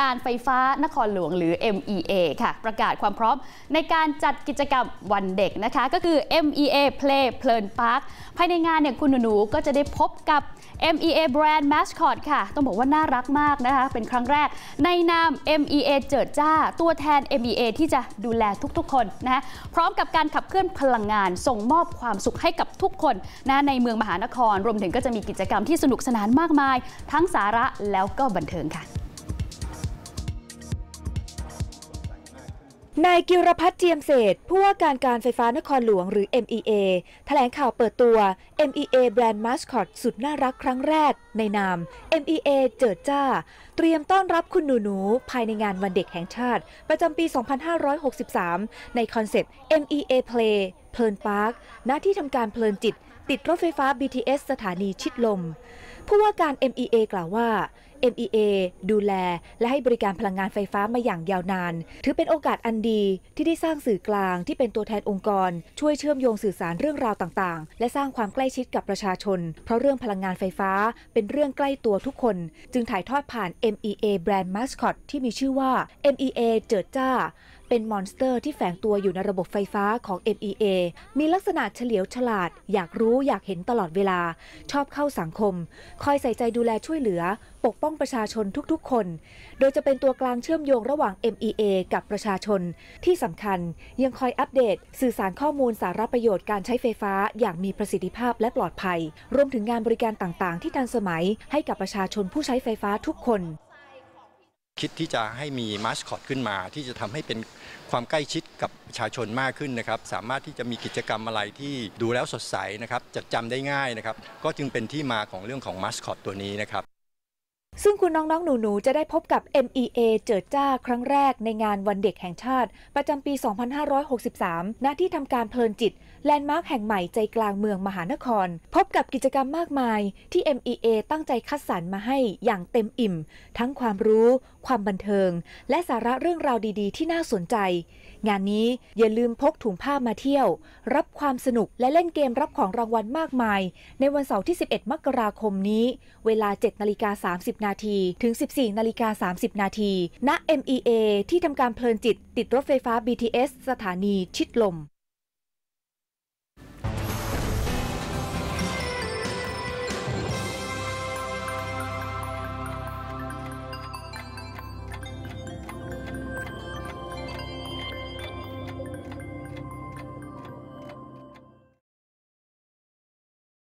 การไฟฟ้านครหลวง หรือ MEA ค่ะ ประกาศความพร้อมในการจัดกิจกรรมวันเด็กนะคะก็คือ MEA Play เพลินพาร์คภายในงานเนี่ยคุณหนูก็จะได้พบกับ MEA Brand Mascot ค่ะ ต้องบอกว่าน่ารักมากนะคะ เป็นครั้งแรกในนาม MEA เจิดจ้า ตัวแทน MEA ที่จะดูแลทุกๆคนนะะพร้อมกับการขับเคลื่อนพลังงาน ส่งมอบความสุขให้กับทุกคนนะในเมืองมหานคร รวมถึงก็จะมีกิจกรรมที่สนุกสนานมากมาย ทั้งสาระแล้วก็บันเทิงค่ะนายกิรพัฒน์เจียมเศษผู้ว่าการการไฟฟ้านครหลวงหรือ MEA แถลงข่าวเปิดตัว MEA แบรนด์มาสคอตสุดน่ารักครั้งแรก ในนาม MEA เจิดจ้าเตรียมต้อนรับคุณหนูหนูภายในงานวันเด็กแห่งชาติ ประจำปี 2563 ในคอนเซปต์ MEA Play เพลินพาร์คณที่ทำการเพลินจิต ติดรถไฟฟ้า BTS สถานีชิดลมผู้ว่าการ MEA กล่าวว่า MEA ดูแลและให้บริการพลังงานไฟฟ้ามาอย่างยาวนาน ถือเป็นโอกาสอันดีที่ได้สร้างสื่อกลางที่เป็นตัวแทนองค์กรช่วยเชื่อมโยงสื่อสารเรื่องราวต่าง ๆ และสร้างความใกล้ชิดกับประชาชน เพราะเรื่องพลังงานไฟฟ้าเป็นเรื่องใกล้ตัวทุกคน จึงถ่ายทอดผ่าน MEA แบรนด์มาสคอตที่มีชื่อว่า MEA เจิดจ้าเป็นมอนสเตอร์ที่แฝงตัวอยู่ในระบบไฟฟ้าของ MEA มีลักษณะเฉลียวฉลาด อยากรู้อยากเห็นตลอดเวลา ชอบเข้าสังคม คอยใส่ใจดูแลช่วยเหลือ ปกป้องประชาชนทุกๆคน โดยจะเป็นตัวกลางเชื่อมโยงระหว่าง MEA กับประชาชนที่สำคัญ ยังคอยอัปเดตสื่อสารข้อมูลสาระประโยชน์การใช้ไฟฟ้าอย่างมีประสิทธิภาพและปลอดภัย รวมถึงงานบริการต่างๆ ที่ทันสมัยให้กับประชาชนผู้ใช้ไฟฟ้าทุกคนคิดที่จะให้มีมาร์ชคอตขึ้นมา ที่จะทำให้เป็นความใกล้ชิดกับประชาชนมากขึ้นนะครับ สามารถที่จะมีกิจกรรมอะไรที่ดูแล้วสดใสนะครับจดจำได้ง่ายนะครับ ก็จึงเป็นที่มาของเรื่องของมาร์ชคอตตัวนี้นะครับ ซึ่งคุณน้องๆหนู ๆ จะได้พบกับ MEA เจิดจ้าครั้งแรกในงานวันเด็กแห่งชาติประจำปี 2563ณที่ทำการเพลินจิต แลนด์มาร์คแห่งใหม่ใจ กลางเมืองมหานคร พบกับกิจกรรมมากมายที่ MEA ตั้งใจคัดสรรมาให้อย่างเต็มอิ่ม ทั้งความรู้ความบันเทิงและสาระเรื่องราวดี ๆ ที่น่าสนใจ งานนี้อย่าลืมพกถุงผ้ามาเที่ยว รับความสนุกและเล่นเกมรับของรางวัลมากมาย ในวันเสาร์ที่ 11 มกราคมนี้ เวลา 7 นาฬิกา 30 นาทีถึง 14นาฬิกา 30 นาทีณ MEA ที่ทำการเพลินจิตติดรถไฟฟ้า BTS สถานีชิดลม